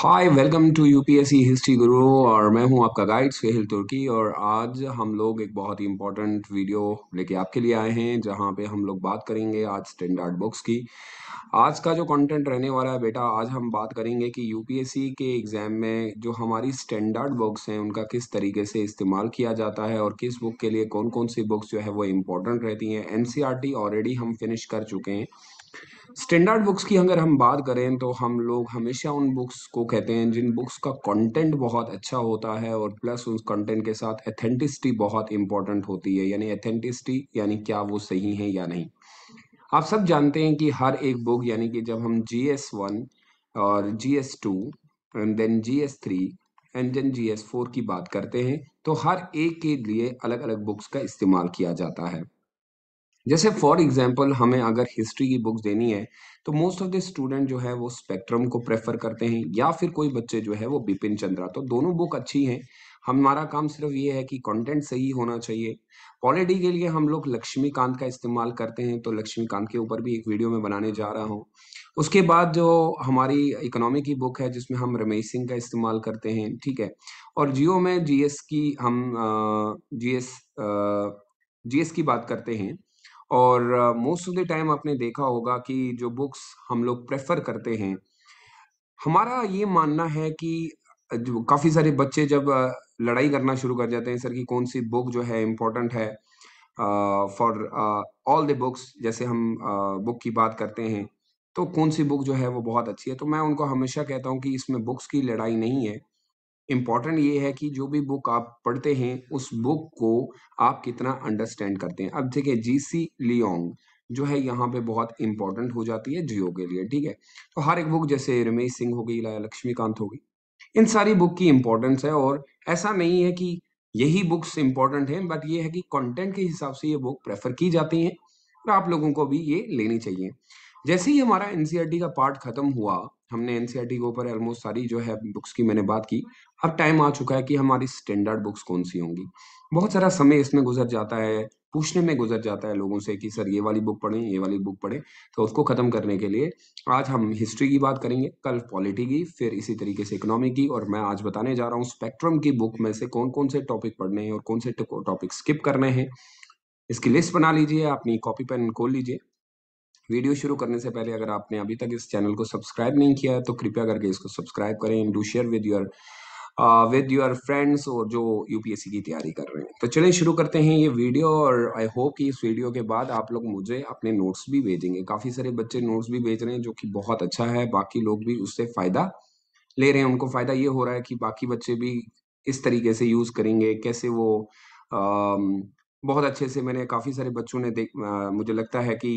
hi welcome to UPSC history guru और मैं हूं आपका गाइड सुहेल तुर्की और आज हम लोग एक बहुत ही इम्पोर्टेंट वीडियो लेके आपके लिए आए हैं जहां पे हम लोग बात करेंगे आज स्टैंडर्ड बुक्स की आज का जो कंटेंट रहने वाला है बेटा आज हम बात करेंगे कि यूपीएससी के एग्ज़ाम में जो हमारी स्टैंडर्ड बुक्स हैं उनका किस तरीके से इस्तेमाल किया जाता है और किस बुक के लिए कौन कौन सी बुक्स जो है वो इम्पोर्टेंट रहती हैं एन ऑलरेडी e हम फिनिश कर चुके हैं स्टैंडर्ड बुक्स की अगर हम बात करें तो हम लोग हमेशा उन बुक्स को कहते हैं जिन बुक्स का कंटेंट बहुत अच्छा होता है और प्लस उस कंटेंट के साथ एथेंटिसिटी बहुत इंपॉर्टेंट होती है यानी एथेंटिसिटी यानी क्या वो सही है या नहीं आप सब जानते हैं कि हर एक बुक यानी कि जब हम जी एस वन और G S two and then G S three and then G S four की बात करते हैं तो हर एक के लिए अलग अलग बुक्स का इस्तेमाल किया जाता है जैसे फॉर एग्जाम्पल हमें अगर हिस्ट्री की बुक्स देनी है तो मोस्ट ऑफ द स्टूडेंट जो है वो स्पेक्ट्रम को प्रेफर करते हैं या फिर कोई बच्चे जो है वो बिपिन चंद्रा तो दोनों बुक अच्छी हैं हमारा काम सिर्फ ये है कि कंटेंट सही होना चाहिए पॉलिटी के लिए हम लोग लक्ष्मीकांत का इस्तेमाल करते हैं तो लक्ष्मीकांत के ऊपर भी एक वीडियो में बनाने जा रहा हूँ उसके बाद जो हमारी इकोनॉमी की बुक है जिसमें हम रमेश सिंह का इस्तेमाल करते हैं ठीक है और जियो में जीएस की हम जीएस जीएस की बात करते हैं और मोस्ट ऑफ द टाइम आपने देखा होगा कि जो बुक्स हम लोग प्रेफर करते हैं हमारा ये मानना है कि जो काफ़ी सारे बच्चे जब लड़ाई करना शुरू कर जाते हैं सर कि कौन सी बुक जो है इम्पोर्टेंट है फॉर ऑल द बुक्स जैसे हम बुक uh, की बात करते हैं तो कौन सी बुक जो है वो बहुत अच्छी है तो मैं उनको हमेशा कहता हूँ कि इसमें बुक्स की लड़ाई नहीं है इम्पॉर्टेंट ये है कि जो भी बुक आप पढ़ते हैं उस बुक को आप कितना अंडरस्टैंड करते हैं अब देखिए जी सी लियोंग जो है यहाँ पे बहुत इंपॉर्टेंट हो जाती है जियो के लिए ठीक है तो हर एक बुक जैसे रमेश सिंह हो गई लाया लक्ष्मीकांत हो गई इन सारी बुक की इम्पोर्टेंस है और ऐसा नहीं है कि यही बुक्स इंपॉर्टेंट हैं बट ये है कि कंटेंट के हिसाब से ये बुक प्रेफर की जाती हैं और आप लोगों को भी ये लेनी चाहिए जैसे ही हमारा एनसीआरटी e का पार्ट खत्म हुआ हमने एनसीईआरटी e के ऊपर ऑलमोस्ट सारी जो है बुक्स की मैंने बात की अब टाइम आ चुका है कि हमारी स्टैंडर्ड बुक्स कौन सी होंगी बहुत सारा समय इसमें गुजर जाता है पूछने में गुजर जाता है लोगों से कि सर ये वाली बुक पढ़ें ये वाली बुक पढ़ें तो उसको ख़त्म करने के लिए आज हम हिस्ट्री की बात करेंगे कल पॉलिटी की फिर इसी तरीके से इकोनॉमी की और मैं आज बताने जा रहा हूँ स्पेक्ट्रम की बुक में से कौन कौन से टॉपिक पढ़ने हैं और कौन से टॉपिक स्किप करने हैं इसकी लिस्ट बना लीजिए अपनी कॉपी पेन खोल लीजिए वीडियो शुरू करने से पहले अगर आपने अभी तक इस चैनल को सब्सक्राइब नहीं किया है तो कृपया करके इसको सब्सक्राइब करें do share with your with your friends और जो यूपीएससी की तैयारी कर रहे हैं तो चलिए शुरू करते हैं ये वीडियो और आई होप कि इस वीडियो के बाद आप लोग मुझे अपने नोट्स भी भेजेंगे काफ़ी सारे बच्चे नोट्स भी भेज रहे हैं जो कि बहुत अच्छा है बाकी लोग भी उससे फ़ायदा ले रहे हैं उनको फ़ायदा ये हो रहा है कि बाकी बच्चे भी इस तरीके से यूज़ करेंगे कैसे वो आ, um, बहुत अच्छे से मैंने काफ़ी सारे बच्चों ने देख आ, uh, मुझे लगता है कि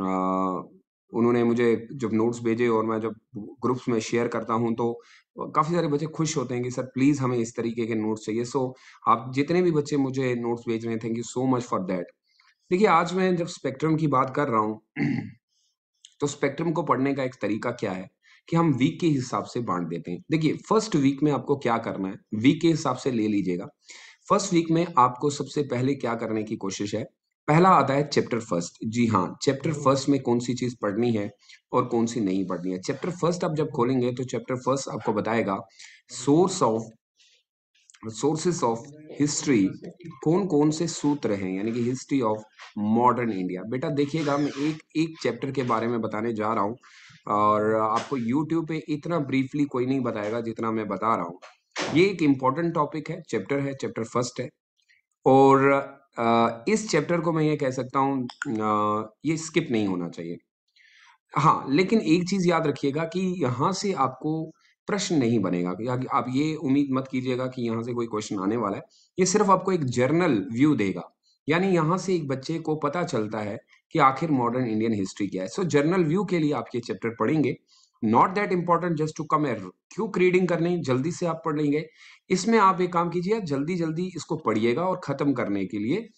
उन्होंने मुझे जब नोट्स भेजे और मैं जब ग्रुप्स में शेयर करता हूँ तो काफ़ी सारे बच्चे खुश होते हैं कि सर प्लीज़ हमें इस तरीके के नोट्स चाहिए सो so, आप जितने भी बच्चे मुझे नोट्स भेज रहे हैं thank you so much for that देखिए आज मैं जब स्पेक्ट्रम की बात कर रहा हूँ तो स्पेक्ट्रम को पढ़ने का एक तरीका क्या है कि हम वीक के हिसाब से बांट देते हैं देखिए फर्स्ट वीक में आपको क्या करना है वीक के हिसाब से ले लीजिएगा फर्स्ट वीक में आपको सबसे पहले क्या करने की कोशिश है पहला आता है चैप्टर फर्स्ट जी हाँ चैप्टर फर्स्ट में कौन सी चीज पढ़नी है और कौन सी नहीं पढ़नी है चैप्टर फर्स्ट आप जब खोलेंगे तो चैप्टर फर्स्ट आपको बताएगा source of sources of history कौन कौन से सूत्र हैं यानी कि हिस्ट्री ऑफ मॉडर्न इंडिया बेटा देखिएगा मैं एक एक चैप्टर के बारे में बताने जा रहा हूँ और आपको यूट्यूब पे इतना ब्रीफली कोई नहीं बताएगा जितना मैं बता रहा हूँ ये एक इम्पॉर्टेंट टॉपिक है चैप्टर है चैप्टर फर्स्ट है और इस चैप्टर को मैं ये कह सकता हूँ ये स्किप नहीं होना चाहिए हाँ लेकिन एक चीज याद रखिएगा कि यहाँ से आपको प्रश्न नहीं बनेगा या आप ये उम्मीद मत कीजिएगा कि यहाँ से कोई क्वेश्चन आने वाला है ये सिर्फ आपको एक जर्नल व्यू देगा यानी यहाँ से एक बच्चे को पता चलता है कि आखिर मॉडर्न इंडियन हिस्ट्री क्या है सो जर्नल व्यू के लिए आप ये चैप्टर पढ़ेंगे not that important just to come uh क्यों रीडिंग करने जल्दी से आप पढ़ लेंगे इसमें आप एक काम कीजिए जल्दी जल्दी इसको पढ़िएगा और खत्म करने के लिए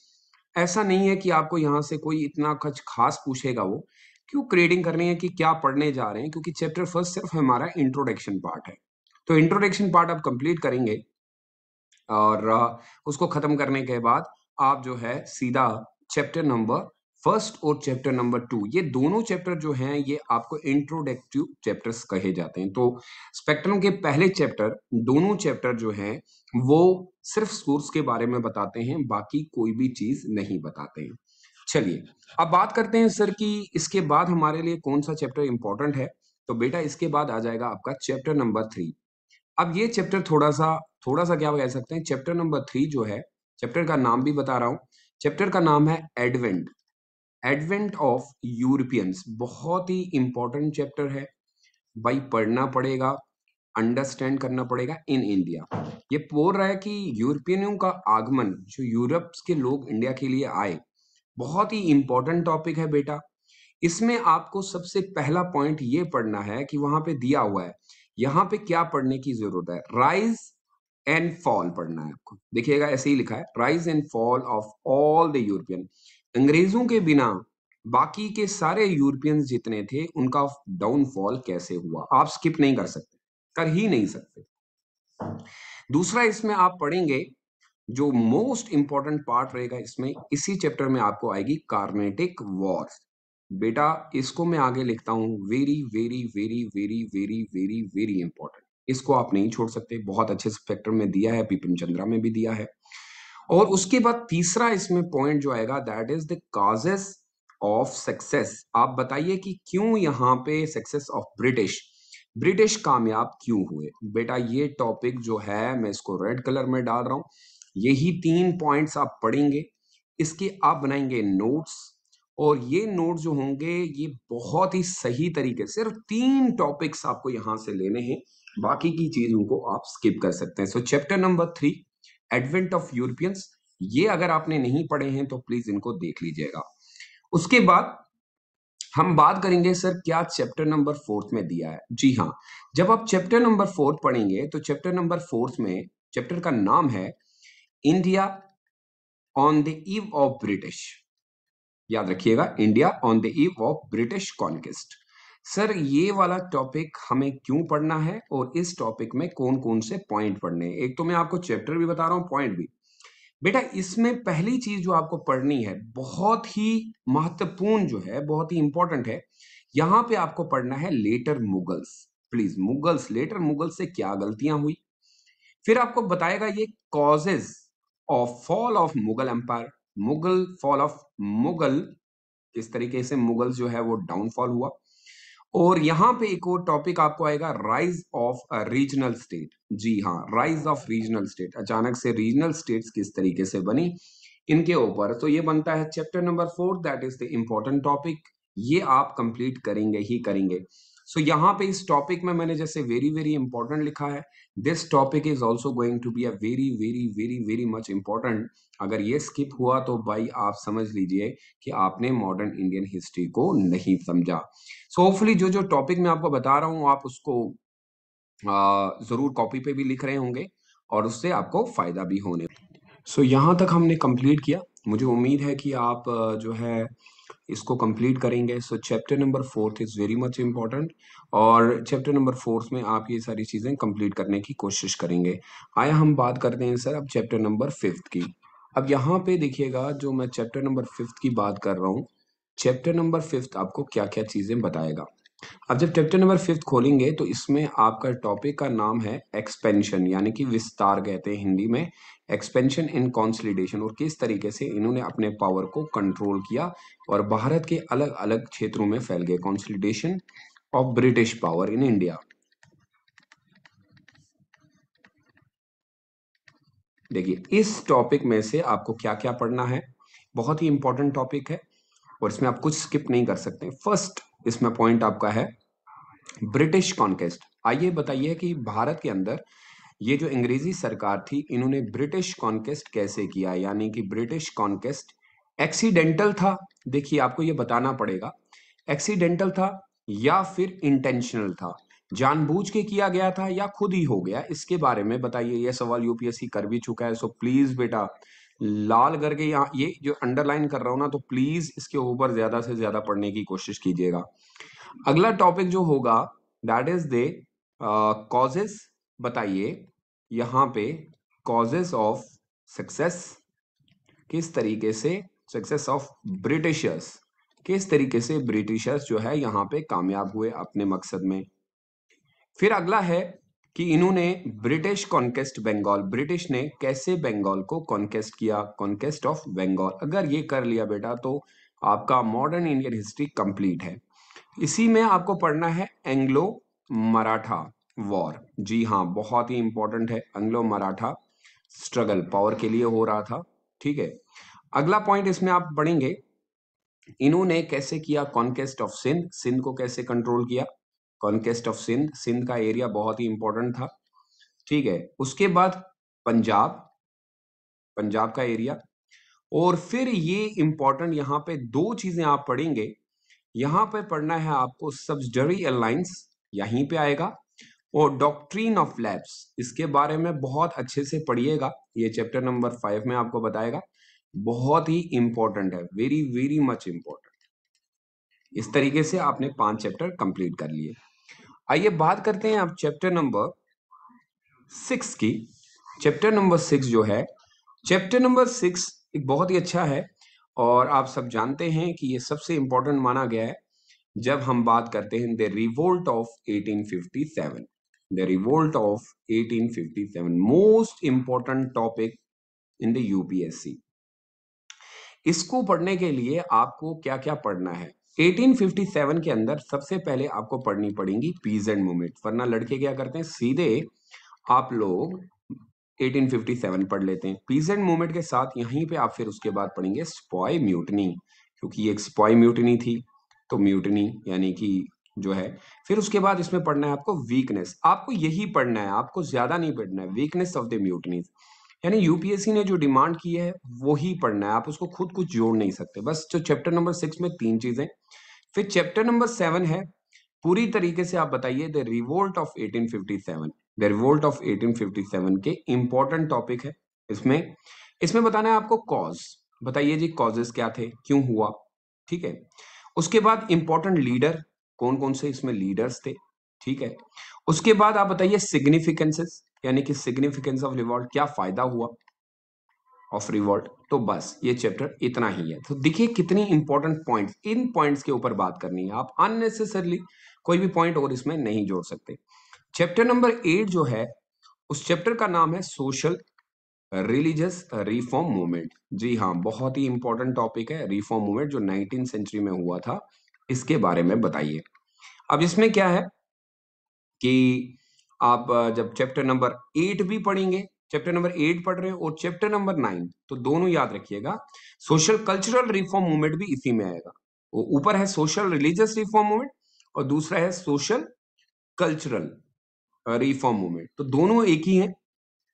ऐसा नहीं है कि आपको यहाँ से कोई इतना कुछ खास पूछेगा वो क्यों क्रेडिंग करनी है कि क्या पढ़ने जा रहे हैं क्योंकि चैप्टर फर्स्ट सिर्फ हमारा इंट्रोडक्शन पार्ट है तो इंट्रोडक्शन पार्ट आप कंप्लीट करेंगे और उसको खत्म करने के बाद आप जो है सीधा चैप्टर नंबर फर्स्ट और चैप्टर नंबर टू ये दोनों चैप्टर जो हैं ये आपको इंट्रोडक्टिव चैप्टर्स कहे जाते हैं तो स्पेक्ट्रम के पहले चैप्टर दोनों चैप्टर जो हैं वो सिर्फ सोर्स के बारे में बताते हैं बाकी कोई भी चीज नहीं बताते हैं चलिए अब बात करते हैं सर कि इसके बाद हमारे लिए कौन सा चैप्टर इंपॉर्टेंट है तो बेटा इसके बाद आ जाएगा आपका चैप्टर नंबर थ्री अब ये चैप्टर थोड़ा सा थोड़ा सा क्या कह सकते हैं चैप्टर नंबर थ्री जो है चैप्टर का नाम भी बता रहा हूँ चैप्टर का नाम है एडवेंट एडवेंट ऑफ यूरोपियंस बहुत ही इंपॉर्टेंट चैप्टर है भाई पढ़ना पड़ेगा अंडरस्टैंड करना पड़ेगा इन इंडिया ये बोल रहा है कि यूरोपियनों का आगमन जो यूरोप के लोग इंडिया के लिए आए बहुत ही इंपॉर्टेंट टॉपिक है बेटा इसमें आपको सबसे पहला पॉइंट ये पढ़ना है कि वहां पे दिया हुआ है यहाँ पे क्या पढ़ने की जरूरत है राइज एंड फॉल पढ़ना है आपको देखिएगा ऐसे ही लिखा है rise and fall of all the European अंग्रेजों के बिना बाकी के सारे यूरोपियंस जितने थे उनका डाउनफॉल कैसे हुआ आप स्किप नहीं कर सकते कर ही नहीं सकते दूसरा इसमें आप पढ़ेंगे जो मोस्ट इंपॉर्टेंट पार्ट रहेगा इसमें इसी चैप्टर में आपको आएगी कार्नेटिक वॉर बेटा इसको मैं आगे लिखता हूं very very very very very very very important इसको आप नहीं छोड़ सकते बहुत अच्छे स्पेक्ट्रम में दिया है पिपिन चंद्रा में भी दिया है और उसके बाद तीसरा इसमें पॉइंट जो आएगा that is the causes of success आप बताइए कि क्यों यहाँ पे सक्सेस ऑफ ब्रिटिश ब्रिटिश कामयाब क्यों हुए बेटा ये टॉपिक जो है मैं इसको रेड कलर में डाल रहा हूं यही तीन पॉइंट्स आप पढ़ेंगे इसके आप बनाएंगे नोट्स और ये नोट जो होंगे ये बहुत ही सही तरीके सिर्फ तीन टॉपिक्स आपको यहां से लेने हैं बाकी की चीजों को आप स्किप कर सकते हैं so chapter number three advent of Europeans ये अगर आपने नहीं पढ़े हैं तो प्लीज इनको देख लीजिएगा उसके बाद हम बात करेंगे सर क्या चैप्टर नंबर फोर्थ में दिया है जी हाँ जब आप चैप्टर नंबर फोर्थ पढ़ेंगे तो चैप्टर नंबर फोर्थ में चैप्टर का नाम है India on the eve of British याद रखिएगा India on the eve of British conquest sir ये वाला टॉपिक हमें क्यों पढ़ना है और इस टॉपिक में कौन कौन से पॉइंट पढ़ने हैं एक तो मैं आपको चैप्टर भी बता रहा हूँ पॉइंट भी बेटा इसमें पहली चीज जो आपको पढ़नी है बहुत ही महत्वपूर्ण जो है बहुत ही इंपॉर्टेंट है यहाँ पे आपको पढ़ना है later Mughals please Mughals later Mughals से क्या गलतियां हुई फिर आपको बताएगा ये causes of fall of Mughal empire Mughal fall of Mughal किस तरीके से मुगल जो है वो डाउनफॉल हुआ और यहां पे एक और टॉपिक आपको आएगा राइज ऑफ रीजनल स्टेट जी हाँ राइज ऑफ रीजनल स्टेट अचानक से रीजनल स्टेट्स किस तरीके से बनी इनके ऊपर तो ये बनता है chapter number four that is the important topic ये आप कंप्लीट करेंगे ही करेंगे सो so, यहाँ पे इस टॉपिक में मैंने जैसे वेरी वेरी इंपॉर्टेंट लिखा है this topic is also going to be a very very very very much important अगर ये स्किप हुआ तो भाई आप समझ लीजिए कि आपने मॉडर्न इंडियन हिस्ट्री को नहीं समझा सो so, होपफुली जो जो टॉपिक मैं आपको बता रहा हूँ आप उसको आ, जरूर कॉपी पे भी लिख रहे होंगे और उससे आपको फायदा भी होने सो so, यहाँ तक हमने कंप्लीट किया मुझे उम्मीद है कि आप जो है इसको कंप्लीट करेंगे so chapter number fourth is very much important और चैप्टर नंबर फोर्थ में आप ये सारी चीज़ें कंप्लीट करने की कोशिश करेंगे आया हम बात करते हैं सर अब चैप्टर नंबर फिफ्थ की अब यहाँ पे देखिएगा जो मैं चैप्टर नंबर फिफ्थ की बात कर रहा हूँ चैप्टर नंबर फिफ्थ आपको क्या क्या चीज़ें बताएगा अब जब चैप्टर नंबर फिफ्थ खोलेंगे तो इसमें आपका टॉपिक का नाम है एक्सपेंशन यानी कि विस्तार कहते हैं हिंदी में एक्सपेंशन एंड कॉन्सलिडेशन और किस तरीके से इन्होंने अपने पावर को कंट्रोल किया और भारत के अलग अलग क्षेत्रों में फैल गए consolidation of British power in India देखिए इस टॉपिक में से आपको क्या क्या पढ़ना है बहुत ही इंपॉर्टेंट टॉपिक है और इसमें आप कुछ स्किप नहीं कर सकते फर्स्ट इसमें पॉइंट आपका है ब्रिटिश कॉन्केस्ट आइए बताइए कि भारत के अंदर ये जो अंग्रेजी सरकार थी इन्होंने ब्रिटिश कॉन्केस्ट कैसे किया यानी कि ब्रिटिश कॉन्केस्ट एक्सीडेंटल था देखिए आपको ये बताना पड़ेगा एक्सीडेंटल था या फिर इंटेंशनल था जानबूझ के किया गया था या खुद ही हो गया इसके बारे में बताइए यह सवाल यूपीएससी कर भी चुका है सो प्लीज बेटा लाल करके यहाँ ये जो अंडरलाइन कर रहा हूं ना तो प्लीज इसके ऊपर ज्यादा से ज्यादा पढ़ने की कोशिश कीजिएगा अगला टॉपिक जो होगा दैट इज दे कॉजेस बताइए यहाँ पे कॉजेस ऑफ सक्सेस किस तरीके से सक्सेस ऑफ ब्रिटिशर्स किस तरीके से ब्रिटिशर्स जो है यहाँ पे कामयाब हुए अपने मकसद में फिर अगला है कि इन्होंने ब्रिटिश कॉन्केस्ट बंगाल ब्रिटिश ने कैसे बंगाल को कॉन्केस्ट किया कॉन्केस्ट ऑफ बंगाल अगर ये कर लिया बेटा तो आपका मॉडर्न इंडियन हिस्ट्री कंप्लीट है इसी में आपको पढ़ना है एंग्लो मराठा वॉर जी हाँ बहुत ही इंपॉर्टेंट है अंग्लो मराठा स्ट्रगल पावर के लिए हो रहा था ठीक है अगला पॉइंट इसमें आप पढ़ेंगे इन्होंने कैसे किया कॉन्केस्ट ऑफ सिंध सिंध को कैसे कंट्रोल किया कॉन्केस्ट ऑफ सिंध सिंध का एरिया बहुत ही इंपॉर्टेंट था ठीक है उसके बाद पंजाब पंजाब का एरिया और फिर ये इंपॉर्टेंट यहाँ पे दो चीजें आप पढ़ेंगे यहाँ पे पढ़ना है आपको सब्जरी अलाइंस यहीं पे आएगा और डॉक्ट्रीन ऑफ लैब्स इसके बारे में बहुत अच्छे से पढ़िएगा ये चैप्टर नंबर फाइव में आपको बताएगा बहुत ही इंपॉर्टेंट है वेरी वेरी मच इंपॉर्टेंट इस तरीके से आपने पांच चैप्टर कंप्लीट कर लिए आइए बात करते हैं आप चैप्टर नंबर सिक्स की चैप्टर नंबर सिक्स जो है चैप्टर नंबर सिक्स एक बहुत ही अच्छा है और आप सब जानते हैं कि ये सबसे इंपॉर्टेंट माना गया है जब हम बात करते हैं the revolt of 1857 the revolt of 1857 most important topic in the upsc इसको पढ़ने के लिए आपको क्या क्या पढ़ना है 1857 के अंदर सबसे पहले आपको पढ़नी पड़ेंगी पीजेंट मूवमेंट वरना लड़के क्या करते हैं सीधे आप लोग 1857 पढ़ लेते हैं पीजेंट मूवमेंट के साथ यहीं पे आप फिर उसके बाद पढ़ेंगे स्पॉय म्यूटनी क्योंकि ये एक स्पॉय म्यूटनी थी तो म्यूटनी यानी कि जो है फिर उसके बाद इसमें पढ़ना है आपको वीकनेस आपको यही पढ़ना है आपको ज्यादा नहीं पढ़ना है वीकनेस ऑफ द म्यूटनीज यानी यूपीएससी ने जो डिमांड की है वो ही पढ़ना है आप उसको खुद कुछ जोड़ नहीं सकते बस जो चैप्टर नंबर सिक्स में तीन चीजें फिर चैप्टर नंबर सेवन है पूरी तरीके से आप बताइए the revolt of 1857 the revolt of 1857 के इंपॉर्टेंट टॉपिक है इसमें इसमें बताना है आपको कॉज बताइए जी कॉजेस क्या थे क्यों हुआ ठीक है उसके बाद इंपॉर्टेंट लीडर कौन कौन से इसमें लीडर्स थे ठीक है उसके बाद आप बताइए सिग्निफिकेंसेस यानी कि सिग्निफिकेंस ऑफ रिवॉल्ट क्या फायदा हुआ ऑफ रिवॉल्ट तो बस ये चैप्टर इतना ही है तो देखिए कितनी इंपॉर्टेंट पॉइंट इन पॉइंट्स के ऊपर बात करनी है आप अननेसेसरली कोई भी पॉइंट और इसमें नहीं जोड़ सकते चैप्टर नंबर एट जो है उस चैप्टर का नाम है सोशल रिलीजियस रिफॉर्म मूवमेंट जी हाँ बहुत ही इंपॉर्टेंट टॉपिक है रिफॉर्म मूवमेंट जो नाइनटीन सेंचुरी में हुआ था इसके बारे में बताइए अब इसमें क्या है कि आप जब चैप्टर नंबर एट भी पढ़ेंगे चैप्टर नंबर एट पढ़ रहे हो और चैप्टर नंबर नाइन तो दोनों याद रखिएगा सोशल कल्चरल रिफॉर्म मूवमेंट भी इसी में आएगा वो ऊपर है सोशल रिलीजियस रिफॉर्म मूवमेंट और दूसरा है सोशल कल्चरल रिफॉर्म मूवमेंट तो दोनों एक ही है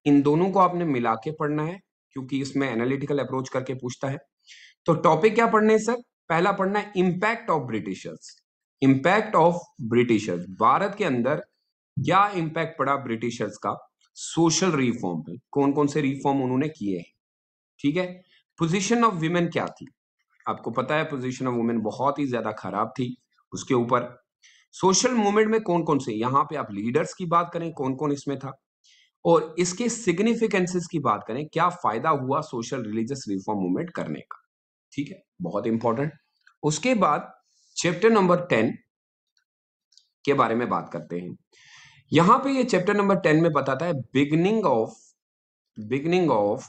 इन दोनों को आपने मिला के पढ़ना है क्योंकि इसमें एनालिटिकल अप्रोच करके पूछता है तो टॉपिक क्या पढ़ने सर पहला पढ़ना है impact of Britishers impact of Britishers Bharat के अंदर क्या इम्पैक्ट पड़ा ब्रिटिशर्स का सोशल रिफॉर्म पे कौन कौन से रिफॉर्म उन्होंने किए हैं ठीक है पोजीशन ऑफ वुमेन क्या थी आपको पता है पोजीशन ऑफ वुमेन बहुत ही ज्यादा खराब थी उसके ऊपर सोशल मूवमेंट में कौन कौन से यहाँ पे आप लीडर्स की बात करें कौन कौन इसमें था और इसके सिग्निफिकेंसेस की बात करें क्या फायदा हुआ सोशल रिलीजियस रिफॉर्म मूवमेंट करने का ठीक है बहुत इंपॉर्टेंट उसके बाद चैप्टर नंबर टेन के बारे में बात करते हैं यहां पे ये चैप्टर नंबर टेन में बताता है beginning of beginning of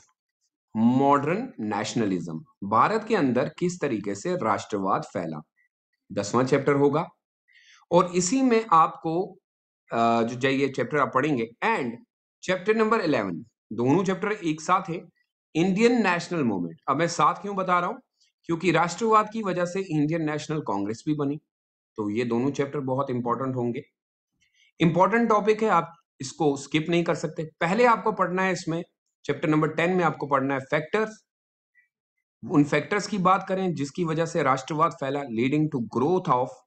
modern nationalism Bharat के अंदर किस तरीके से राष्ट्रवाद फैला दसवां चैप्टर होगा और इसी में आपको जो चाहिए चैप्टर आप पढ़ेंगे एंड चैप्टर नंबर इलेवन दोनों चैप्टर एक साथ है इंडियन नेशनल मूवमेंट अब मैं साथ क्यों बता रहा हूं क्योंकि राष्ट्रवाद की वजह से इंडियन नेशनल कांग्रेस भी बनी तो ये दोनों चैप्टर बहुत इंपॉर्टेंट होंगे इंपॉर्टेंट टॉपिक है आप इसको स्किप नहीं कर सकते पहले आपको पढ़ना है इसमें चैप्टर नंबर टेन में आपको पढ़ना है फैक्टर्स उन फैक्टर्स की बात करें जिसकी वजह से राष्ट्रवाद फैला leading to growth of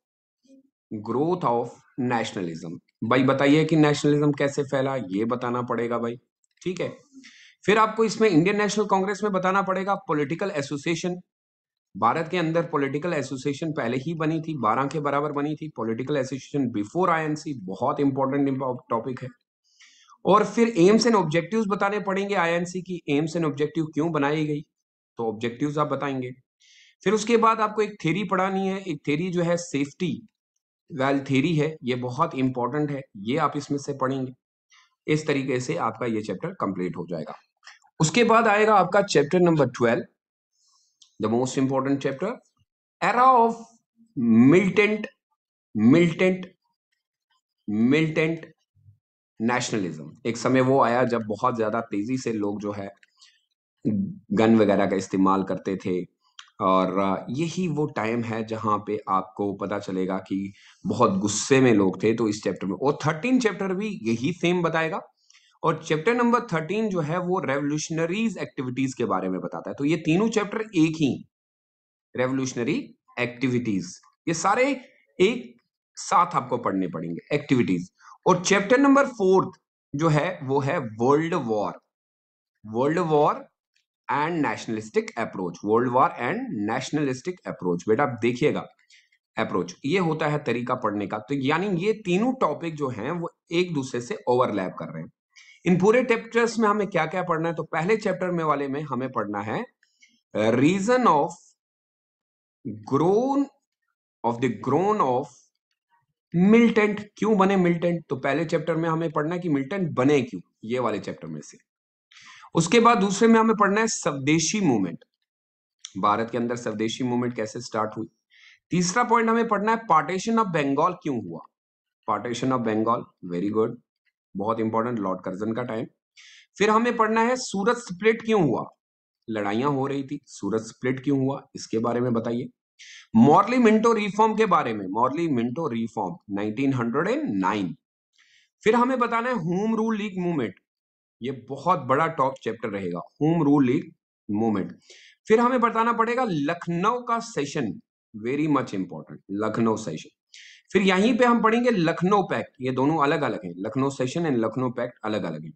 growth of nationalism भाई बताइए कि नेशनलिज्म कैसे फैला ये बताना पड़ेगा भाई ठीक है फिर आपको इसमें इंडियन नेशनल कांग्रेस में बताना पड़ेगा पॉलिटिकल एसोसिएशन भारत के अंदर पॉलिटिकल एसोसिएशन पहले ही बनी थी बारह के बराबर बनी थी पॉलिटिकल एसोसिएशन बिफोर आईएनसी बहुत इंपॉर्टेंट टॉपिक है और फिर एम्स एंड ऑब्जेक्टिव बताने पड़ेंगे आईएनसी की एम्स एंड ऑब्जेक्टिव क्यों बनाई गई तो ऑब्जेक्टिव आप बताएंगे फिर उसके बाद आपको एक थेरी पढ़ानी है एक थेरी जो है सेफ्टी वेल थेरी है ये बहुत इंपॉर्टेंट है ये आप इसमें से पढ़ेंगे इस तरीके से आपका ये चैप्टर कंप्लीट हो जाएगा उसके बाद आएगा आपका chapter number twelve the most important chapter era of militant militant militant nationalism ek samay wo aaya jab bahut zyada tezi se log jo hai gun wagaira ka istemal karte the और यही वो time है जहां पे आपको पता चलेगा कि बहुत गुस्से में लोग थे तो इस चैप्टर में और थर्टीन चैप्टर भी यही सेम बताएगा और चैप्टर नंबर थर्टीन जो है वो रेवोल्यूशनरीज एक्टिविटीज के बारे में बताता है तो ये तीनों चैप्टर एक ही रेवोल्यूशनरी एक्टिविटीज ये सारे एक साथ आपको पढ़ने पड़ेंगे एक्टिविटीज और चैप्टर नंबर फोर्थ जो है वो है world war world war and nationalistic approach world war and nationalistic approach बेटा आप देखिएगा अप्रोच ये होता है तरीका पढ़ने का तो यानी ये तीनों टॉपिक जो हैं वो एक दूसरे से ओवरलैप कर रहे हैं इन पूरे चैप्टर्स में हमें क्या क्या पढ़ना है तो पहले चैप्टर में वाले में हमें पढ़ना है reason of growth of the growth of militant क्यों बने मिल्टेंट तो पहले चैप्टर में हमें पढ़ना है कि मिल्टेंट बने क्यों ये वाले चैप्टर में से उसके बाद दूसरे में हमें पढ़ना है स्वदेशी मूवमेंट भारत के अंदर स्वदेशी मूवमेंट कैसे स्टार्ट हुई तीसरा पॉइंट हमें पढ़ना है पार्टीशन ऑफ बंगाल क्यों हुआ partition of Bengal very good बहुत इंपॉर्टेंट लॉर्ड कर्जन का टाइम फिर हमें पढ़ना है सूरत स्प्लिट क्यों हुआ लड़ाइयां हो रही थी सूरत स्प्लिट क्यों हुआ इसके बारे में बताइए मॉर्ली मिंटो रिफॉर्म के बारे में मॉर्ली मिंटो रिफॉर्म 1909 फिर हमें बताना है होम रूल लीग मूवमेंट ये बहुत बड़ा टॉप चैप्टर रहेगा होम रूल लीग मूवमेंट फिर हमें बताना पड़ेगा लखनऊ का session very much important Lucknow session फिर यहीं पे हम पढ़ेंगे लखनऊ पैक्ट ये दोनों अलग अलग हैं Lucknow session and Lucknow pact अलग अलग हैं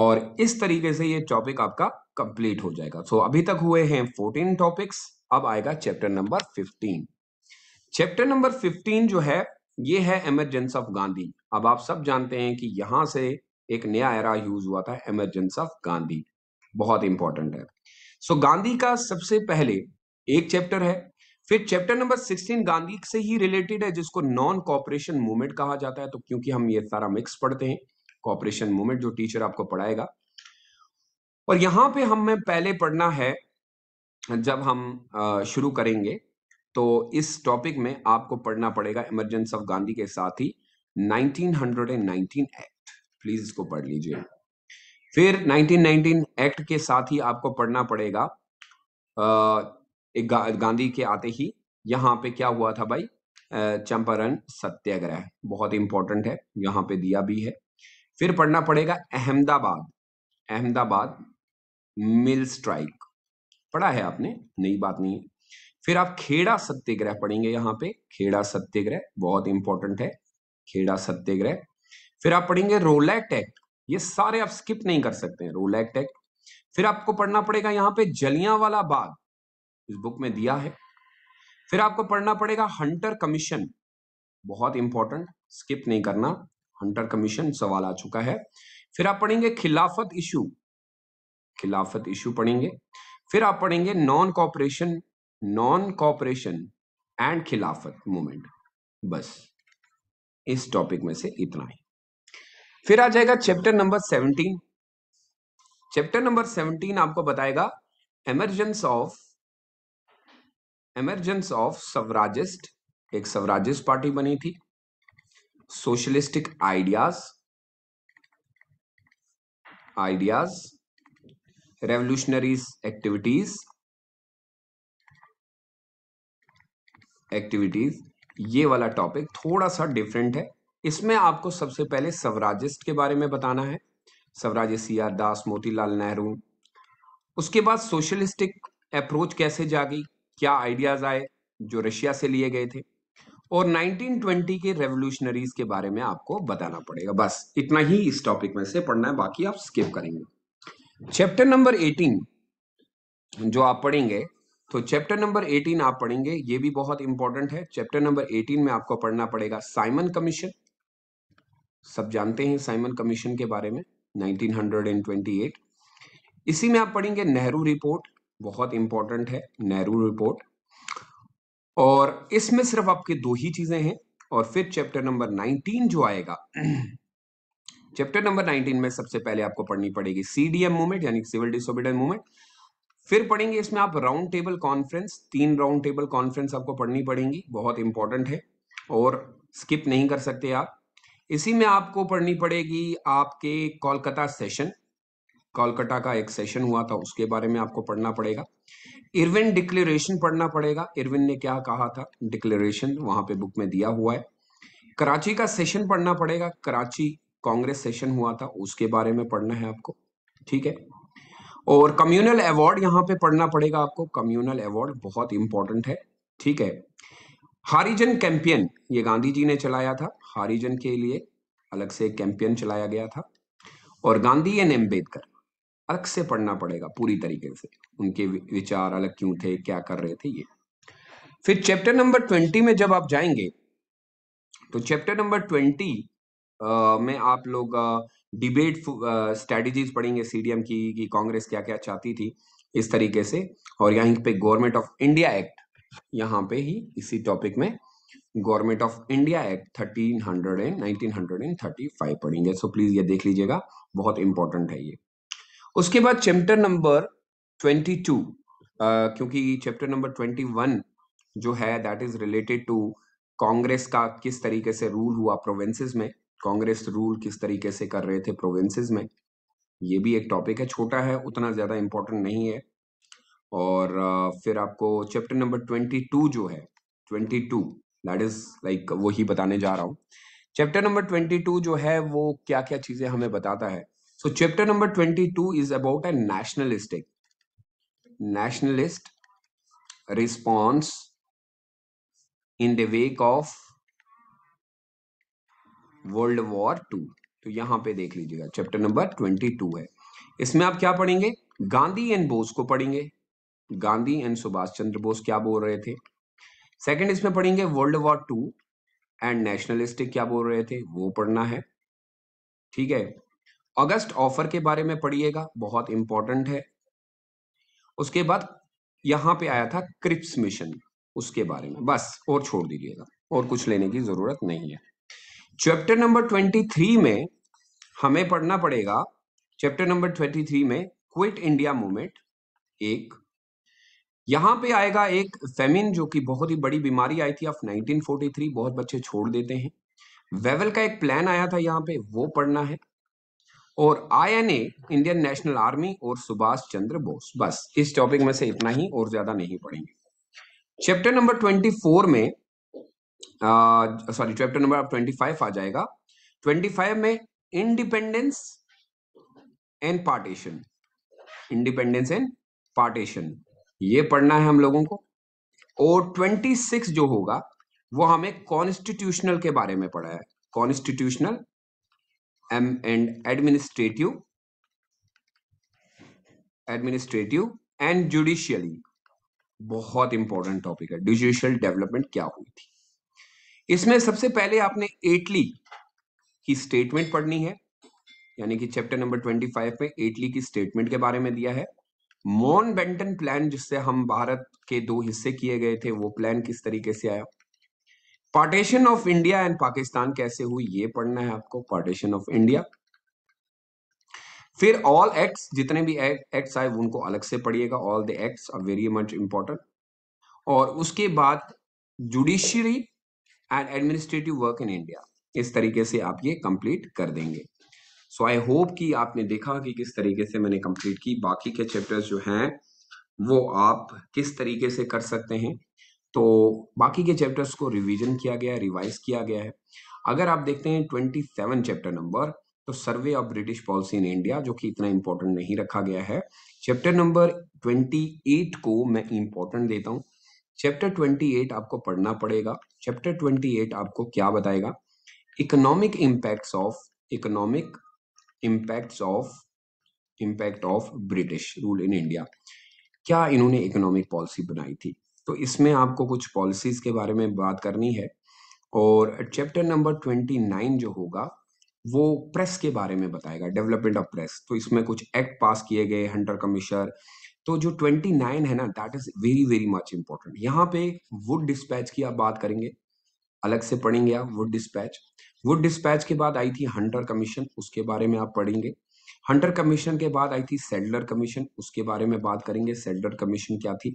और इस तरीके से ये टॉपिक आपका कंप्लीट हो जाएगा सो so, अभी तक हुए हैं फोर्टीन टॉपिक्स अब आएगा chapter number fifteen chapter number fifteen जो है ये है एमरजेंस ऑफ गांधी अब आप सब जानते हैं कि यहां से एक नया एरा यूज हुआ था एमरजेंस ऑफ गांधी बहुत इंपॉर्टेंट है सो so, गांधी का सबसे पहले एक चैप्टर है फिर चैप्टर नंबर 16 गांधी से ही रिलेटेड है जिसको नॉन कॉपरेशन मूवमेंट कहा जाता है तो क्योंकि हम ये सारा मिक्स पढ़ते हैं कॉपरेशन मूवमेंट जो टीचर आपको पढ़ाएगा और यहाँ पे हमें पहले पढ़ना है जब हम शुरू करेंगे तो इस टॉपिक में आपको पढ़ना पड़ेगा इमरजेंस ऑफ गांधी के साथ ही 1919 एक्ट प्लीज इसको पढ़ लीजिए फिर 1919 एक्ट के साथ ही आपको पढ़ना पड़ेगा एक गा, गांधी के आते ही यहाँ पे क्या हुआ था भाई चंपारण सत्याग्रह बहुत इंपॉर्टेंट है यहाँ पे दिया भी है फिर पढ़ना पड़ेगा अहमदाबाद अहमदाबाद मिल स्ट्राइक पढ़ा है आपने नई बात नहीं है फिर आप खेड़ा सत्याग्रह पढ़ेंगे यहाँ पे खेड़ा सत्याग्रह बहुत इंपॉर्टेंट है खेड़ा सत्याग्रह फिर आप पढ़ेंगे रोलैक्ट एक्ट ये सारे आप स्किप नहीं कर सकते हैं रोलैक्ट एक्ट फिर आपको पढ़ना पड़ेगा यहाँ पे जलिया वाला बाग इस बुक में दिया है फिर आपको पढ़ना पड़ेगा हंटर कमीशन बहुत इंपॉर्टेंट स्किप नहीं करना हंटर कमीशन सवाल आ चुका है फिर आप पढ़ेंगे खिलाफत इशू खिलाफत इशू पढ़ेंगे फिर आप पढ़ेंगे non cooperation non cooperation and Khilafat movement बस इस टॉपिक में से इतना ही फिर आ जाएगा chapter number seventeen chapter number seventeen आपको बताएगा emergence of emergence of Swarajist एक स्वराजिस्ट पार्टी बनी थी socialistic ideas ideas revolutionaries activities activities ये वाला टॉपिक थोड़ा सा डिफरेंट है इसमें आपको सबसे पहले स्वराजिस्ट के बारे में बताना है स्वराज सी आर दास मोतीलाल नेहरू उसके बाद सोशलिस्टिक अप्रोच कैसे जागी क्या आइडियाज आए जो रशिया से लिए गए थे और 1920 के रेवोल्यूशनरीज के बारे में आपको बताना पड़ेगा बस इतना ही इस टॉपिक में से पढ़ना है बाकी आप स्किप करेंगे चैप्टर नंबर 18 जो आप पढ़ेंगे तो चैप्टर नंबर 18 आप पढ़ेंगे ये भी बहुत इंपॉर्टेंट है चैप्टर नंबर 18 में आपको पढ़ना पड़ेगा साइमन कमीशन सब जानते हैं साइमन कमीशन के बारे में 1928 इसी में आप पढ़ेंगे नेहरू रिपोर्ट बहुत इंपॉर्टेंट है नेहरू रिपोर्ट और इसमें सिर्फ आपके दो ही चीजें हैं और फिर चैप्टर नंबर 19 जो आएगा चैप्टर नंबर 19 में सबसे पहले आपको पढ़नी पड़ेगी सीडीएम मूवमेंट यानी सिविल डिसोबिडेंस मूवमेंट फिर पढ़ेंगे इसमें आप राउंड टेबल कॉन्फ्रेंस तीन राउंड टेबल कॉन्फ्रेंस आपको पढ़नी पड़ेंगी बहुत इंपॉर्टेंट है और स्किप नहीं कर सकते आप इसी में आपको पढ़नी पड़ेगी आपके कोलकाता सेशन कोलकाता का एक सेशन हुआ था उसके बारे में आपको पढ़ना पड़ेगा इरविन डिक्लेरेशन पढ़ना पड़ेगा इरविन ने क्या कहा था डिक्लेरेशन वहां पे बुक में दिया हुआ है कराची का सेशन पढ़ना पड़ेगा कराची कांग्रेस सेशन हुआ था उसके बारे में पढ़ना है आपको ठीक है और कम्युनल अवार्ड यहाँ पे पढ़ना पड़ेगा आपको कम्युनल अवार्ड बहुत इंपॉर्टेंट है ठीक है हरिजन कैंपियन ये गांधी जी ने चलाया था हरिजन के लिए अलग से कैंपियन चलाया गया था और गांधी एंड अम्बेडकर अलग से पढ़ना पड़ेगा पूरी तरीके से उनके विचार अलग क्यों थे क्या कर रहे थे ये फिर चैप्टर नंबर ट्वेंटी में जब आप जाएंगे तो चैप्टर नंबर ट्वेंटी में आप लोग डिबेट स्ट्रेटजीज पढ़ेंगे सीडीएम की कि कांग्रेस क्या क्या चाहती थी इस तरीके से और यहीं पे गवर्नमेंट ऑफ इंडिया एक्ट यहाँ पे ही इसी टॉपिक में government of India act thirteen hundred and nineteen hundred and thirty five पढ़ेंगे सो प्लीज ये देख लीजिएगा बहुत इंपॉर्टेंट है ये उसके बाद चैप्टर नंबर ट्वेंटी टू क्योंकि चैप्टर नंबर ट्वेंटी वन जो है that is related to Congress का किस तरीके से रूल हुआ प्रोविंसेस में कांग्रेस रूल किस तरीके से कर रहे थे प्रोविंसेस में ये भी एक टॉपिक है छोटा है उतना ज़्यादा इम्पोर्टेंट नहीं है और फिर आपको चैप्टर नंबर ट्वेंटी टू जो है twenty two that is like वो ही बताने जा रहा हूँ चैप्टर नंबर ट्वेंटी टू जो है वो क्या क्या चीज़ें हमें बताता है So chapter number 22 is about a nationalistic, nationalist response in the wake of world war two तो यहां पे देख लीजिएगा चैप्टर नंबर ट्वेंटी टू है इसमें आप क्या पढ़ेंगे गांधी एंड बोस को पढ़ेंगे गांधी एंड सुभाष चंद्र बोस क्या बोल रहे थे सेकंड इसमें पढ़ेंगे world war two and nationalistic क्या बोल रहे थे वो पढ़ना है ठीक है अगस्त ऑफर के बारे में पढ़िएगा बहुत इंपॉर्टेंट है उसके बाद यहाँ पे आया था क्रिप्स मिशन उसके बारे में बस और छोड़ दीजिएगा और कुछ लेने की जरूरत नहीं है चैप्टर नंबर ट्वेंटी थ्री में हमें पढ़ना पड़ेगा चैप्टर नंबर ट्वेंटी थ्री में क्विट इंडिया मूवमेंट एक यहां पे आएगा एक फेमिन जो कि बहुत ही बड़ी बीमारी आई थी ऑफ 1943 बहुत बच्चे छोड़ देते हैं वेवल का एक प्लान आया था यहाँ पे वो पढ़ना है और आईएनए इंडियन नेशनल आर्मी और सुभाष चंद्र बोस बस इस टॉपिक में से इतना ही और ज्यादा नहीं पढ़ेंगे चैप्टर नंबर ट्वेंटी फोर में sorry chapter number twenty five आ जाएगा ट्वेंटी फाइव में independence and partition independence and partition ये पढ़ना है हम लोगों को और ट्वेंटी सिक्स जो होगा वो हमें कॉन्स्टिट्यूशनल के बारे में पढ़ा है constitutional um and administrative administrative and judicially बहुत इंपॉर्टेंट टॉपिक है जुडिशियल डेवलपमेंट क्या हुई थी इसमें सबसे पहले आपने एटली की स्टेटमेंट पढ़नी है यानी कि चैप्टर नंबर 25 में एटली की स्टेटमेंट के बारे में दिया है मॉन बेंटन प्लान जिससे हम भारत के दो हिस्से किए गए थे वो प्लान किस तरीके से आया partition of India and Pakistan कैसे हुई ये पढ़ना है आपको पार्टीशन ऑफ इंडिया फिर ऑल एक्ट जितने भी एक्ट आए उनको अलग से पढ़िएगा all the act are very much important और उसके बाद judiciary and administrative work in India इस तरीके से आप ये कंप्लीट कर देंगे सो आई होप कि आपने देखा कि किस तरीके से मैंने कंप्लीट की बाकी के चैप्टर्स जो हैं वो आप किस तरीके से कर सकते हैं तो बाकी के चैप्टर्स को रिवीजन किया गया है रिवाइज किया गया है अगर आप देखते हैं ट्वेंटी सेवन चैप्टर नंबर तो survey of British policy in India जो कि इतना इंपॉर्टेंट नहीं रखा गया है चैप्टर नंबर ट्वेंटी एट को मैं इंपॉर्टेंट देता हूँ चैप्टर ट्वेंटी एट आपको पढ़ना पड़ेगा चैप्टर ट्वेंटी एट आपको क्या बताएगा economic impact of economic impacts of impact of British rule in India क्या इन्होंने इकोनॉमिक पॉलिसी बनाई थी तो इसमें आपको कुछ पॉलिसीज के बारे में बात करनी है और चैप्टर नंबर ट्वेंटी नाइन जो होगा वो प्रेस के बारे में बताएगा डेवलपमेंट ऑफ प्रेस तो इसमें कुछ एक्ट पास किए गए हंटर कमिश्नर तो जो ट्वेंटी नाइन है ना that is very very much important यहाँ पे वुड डिस्पैच की आप बात करेंगे अलग से पढ़ेंगे आप वुड डिस्पैच वुड डिस्पैच के बाद आई थी हंटर कमीशन उसके बारे में आप पढ़ेंगे हंटर कमीशन के बाद आई थी सेडलर कमीशन उसके बारे में बात करेंगे सेडलर कमीशन क्या थी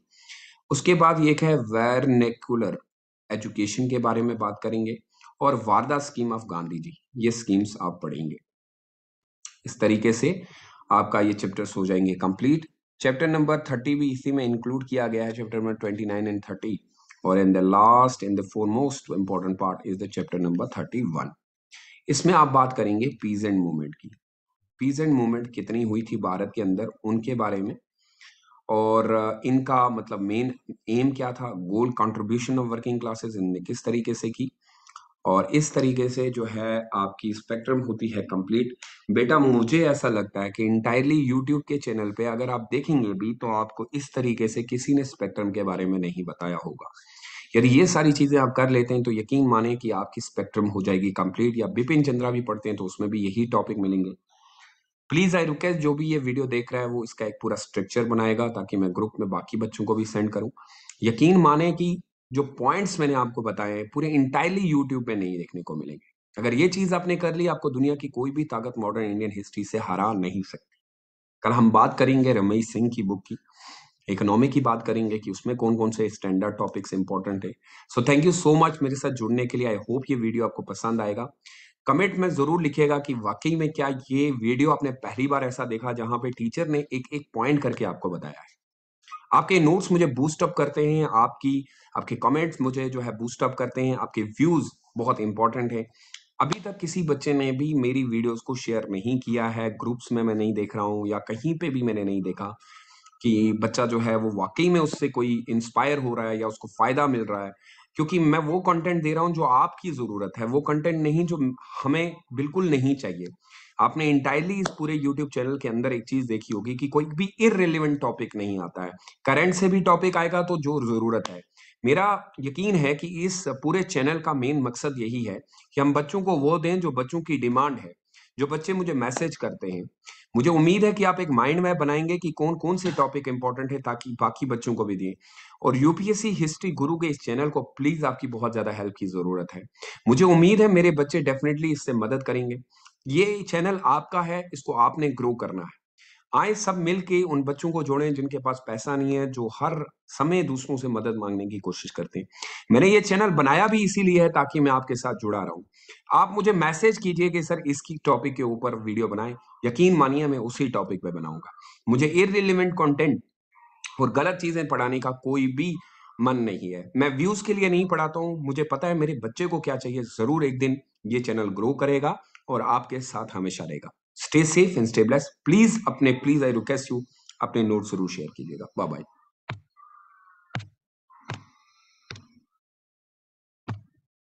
उसके बाद एक है वैरनेकुलर एजुकेशन के बारे में बात करेंगे और वारदा स्कीम ऑफ गांधी जी ये स्कीम्स आप पढ़ेंगे इस तरीके से आपका ये चैप्टर्स हो जाएंगे कंप्लीट चैप्टर नंबर थर्टी भी इसी में इंक्लूड किया गया है chapter number twenty nine and thirty और in the last in the four most important part is the chapter number thirty one इसमें आप बात करेंगे पीजेंट मूवमेंट की पीजेंट मूवमेंट कितनी हुई थी भारत के अंदर उनके बारे में और इनका मतलब मेन एम क्या था goal contribution of working classes इनने किस तरीके से की और इस तरीके से जो है आपकी स्पेक्ट्रम होती है कंप्लीट बेटा मुझे ऐसा लगता है कि इंटायरली यूट्यूब के चैनल पे अगर आप देखेंगे भी तो आपको इस तरीके से किसी ने स्पेक्ट्रम के बारे में नहीं बताया होगा यदि ये सारी चीजें आप कर लेते हैं तो यकीन माने कि आपकी स्पेक्ट्रम हो जाएगी कंप्लीट या बिपिन चंद्रा भी पढ़ते हैं तो उसमें भी यही टॉपिक मिलेंगे प्लीज आई रिक्वेस्ट जो भी ये वीडियो देख रहा है वो इसका एक पूरा स्ट्रक्चर बनाएगा ताकि मैं ग्रुप में बाकी बच्चों को भी सेंड करूं यकीन माने कि जो पॉइंट्स मैंने आपको बताए हैं पूरे इंटायरली यूट्यूब पे नहीं देखने को मिलेंगे अगर ये चीज आपने कर ली आपको दुनिया की कोई भी ताकत मॉडर्न इंडियन हिस्ट्री से हरा नहीं सकती कल हम बात करेंगे रमेश सिंह की बुक की इकोनॉमी की बात करेंगे कि उसमें कौन कौन से स्टैंडर्ड टॉपिक्स इंपॉर्टेंट है so thank you so much मेरे साथ जुड़ने के लिए आई होप ये वीडियो आपको पसंद आएगा कमेंट में जरूर लिखिएगा कि वाकई में क्या ये वीडियो आपने पहली बार ऐसा देखा जहां पे टीचर ने एक एक पॉइंट करके आपको बताया है आपके नोट्स मुझे बूस्टअप करते हैं आपकी आपके कमेंट्स मुझे जो है बूस्टअप करते हैं आपके व्यूज बहुत इंपॉर्टेंट है अभी तक किसी बच्चे ने भी मेरी वीडियोस को शेयर नहीं किया है ग्रुप्स में मैं नहीं देख रहा हूँ या कहीं पे भी मैंने नहीं देखा कि बच्चा जो है वो वाकई में उससे कोई इंस्पायर हो रहा है या उसको फायदा मिल रहा है क्योंकि मैं वो कंटेंट दे रहा हूँ जो आपकी जरूरत है वो कंटेंट नहीं जो हमें बिल्कुल नहीं चाहिए आपने इंटायरली इस पूरे YouTube चैनल के अंदर एक चीज देखी होगी कि कोई भी इरेलीवेंट टॉपिक नहीं आता है करंट से भी टॉपिक आएगा तो जो जरूरत है मेरा यकीन है कि इस पूरे चैनल का मेन मकसद यही है कि हम बच्चों को वो दें जो बच्चों की डिमांड है जो बच्चे मुझे मैसेज करते हैं मुझे उम्मीद है कि आप एक माइंड मैप बनाएंगे कि कौन कौन से टॉपिक इंपॉर्टेंट है ताकि बाकी बच्चों को भी दिए और यूपीएससी हिस्ट्री गुरु के इस चैनल को प्लीज आपकी बहुत ज्यादा हेल्प की जरूरत है मुझे उम्मीद है मेरे बच्चे डेफिनेटली इससे मदद करेंगे ये चैनल आपका है इसको आपने ग्रो करना है आए सब मिल के उन बच्चों को जोड़ें जिनके पास पैसा नहीं है जो हर समय दूसरों से मदद मांगने की कोशिश करते हैं मैंने ये चैनल बनाया भी इसीलिए है ताकि मैं आपके साथ जुड़ा हूं आप मुझे मैसेज कीजिए कि सर इसकी टॉपिक के ऊपर वीडियो बनाए यकीन मानिए मैं उसी टॉपिक पे बनाऊंगा मुझे इरिलेवेंट कॉन्टेंट और गलत चीजें पढ़ाने का कोई भी मन नहीं है मैं व्यूज के लिए नहीं पढ़ाता हूँ मुझे पता है मेरे बच्चे को क्या चाहिए जरूर एक दिन ये चैनल ग्रो करेगा और आपके साथ हमेशा रहेगा stay safe and stay bless please अपने प्लीज आई रिक्वेस्ट यू अपने नोट जरूर शेयर कीजिएगा बाय बाय